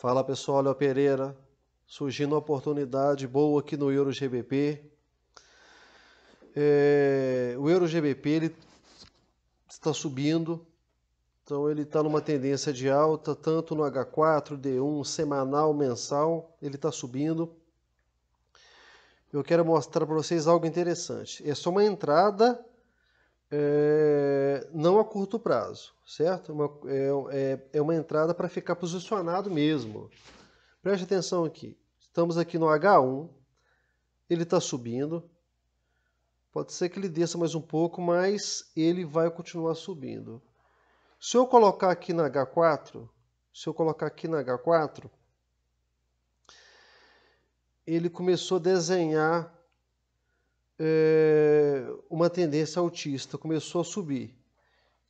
Fala pessoal, Léo Pereira, surgindo uma oportunidade boa aqui no Euro GBP. É, o Euro GBP ele está subindo, então ele está numa tendência de alta, tanto no H4, D1, semanal, mensal, ele está subindo. Eu quero mostrar para vocês algo interessante. É só uma entrada é, não a curto prazo, certo? Uma, é, é, é uma entrada para ficar posicionado mesmo. Preste atenção aqui. Estamos aqui no H1, ele está subindo. Pode ser que ele desça mais um pouco, mas ele vai continuar subindo. Se eu colocar aqui na H4, se eu colocar aqui na H4, ele começou a desenhar é, uma tendência autista, começou a subir.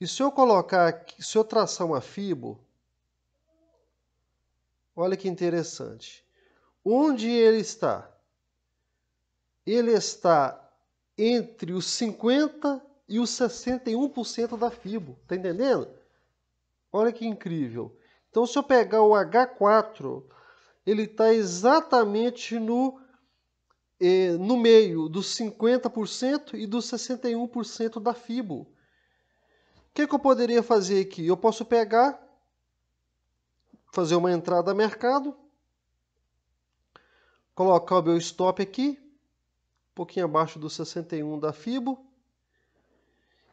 E se eu colocar, se eu traçar uma fibo, olha que interessante. Onde ele está? Ele está entre os 50 e os 61% da fibo, tá entendendo? Olha que incrível. Então se eu pegar o H4, ele está exatamente no eh, no meio dos 50% e dos 61% da FIBO. O que, que eu poderia fazer aqui? Eu posso pegar, fazer uma entrada mercado, colocar o meu stop aqui, um pouquinho abaixo do 61 da FIBO.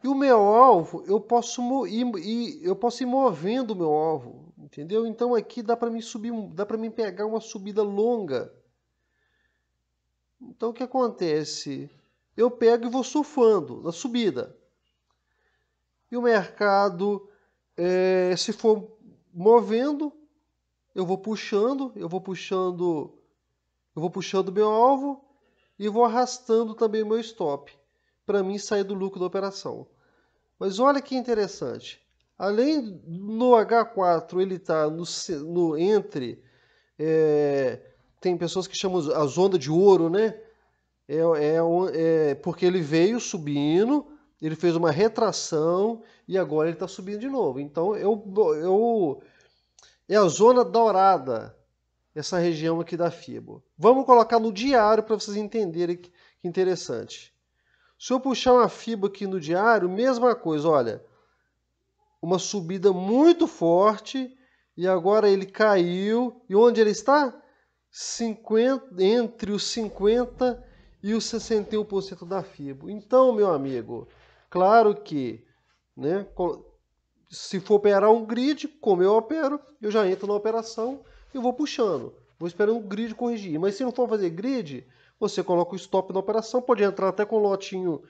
E o meu alvo, eu posso ir, eu posso ir movendo o meu alvo, entendeu? Então aqui dá para mim subir, dá para mim pegar uma subida longa. Então o que acontece? Eu pego e vou surfando na subida. E o mercado é, se for movendo, eu vou puxando, eu vou puxando, eu vou puxando meu alvo e vou arrastando também meu stop para mim sair do lucro da operação. Mas olha que interessante. Além tá no H4 ele está no, no, entre é, tem pessoas que chamam a zona de ouro, né? É, é, é porque ele veio subindo, ele fez uma retração e agora ele está subindo de novo. Então eu, eu é a zona dourada essa região aqui da FIBO. Vamos colocar no diário para vocês entenderem que interessante. Se eu puxar uma FIBO aqui no diário, mesma coisa, olha. Uma subida muito forte e agora ele caiu. E onde ele está? 50, entre os 50% e os 61% da FIBO. Então, meu amigo, claro que né, se for operar um grid, como eu opero, eu já entro na operação e vou puxando. Vou esperando o grid corrigir. Mas se não for fazer grid, você coloca o stop na operação, pode entrar até com um lotinho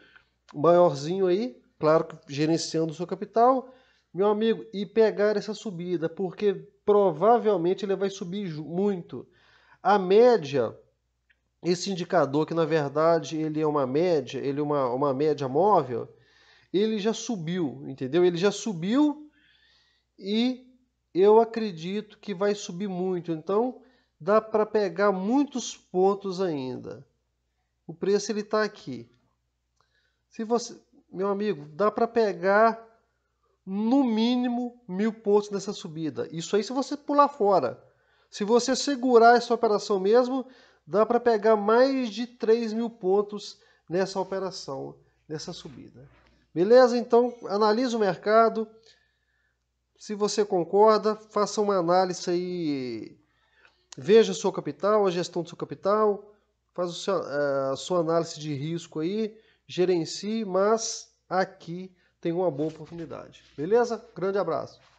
maiorzinho aí, claro que gerenciando o seu capital, meu amigo, e pegar essa subida, porque provavelmente ele vai subir muito. A média, esse indicador que na verdade ele é uma média, ele é uma, uma média móvel, ele já subiu, entendeu? Ele já subiu e eu acredito que vai subir muito. Então dá para pegar muitos pontos ainda. O preço ele está aqui. Se você, meu amigo, dá para pegar no mínimo mil pontos nessa subida. Isso aí se você pular fora. Se você segurar essa operação mesmo, dá para pegar mais de 3 mil pontos nessa operação, nessa subida. Beleza? Então, analise o mercado. Se você concorda, faça uma análise aí. Veja o seu capital, a gestão do seu capital. Faça seu, eh, a sua análise de risco aí. Gerencie, mas aqui tem uma boa oportunidade. Beleza? Grande abraço.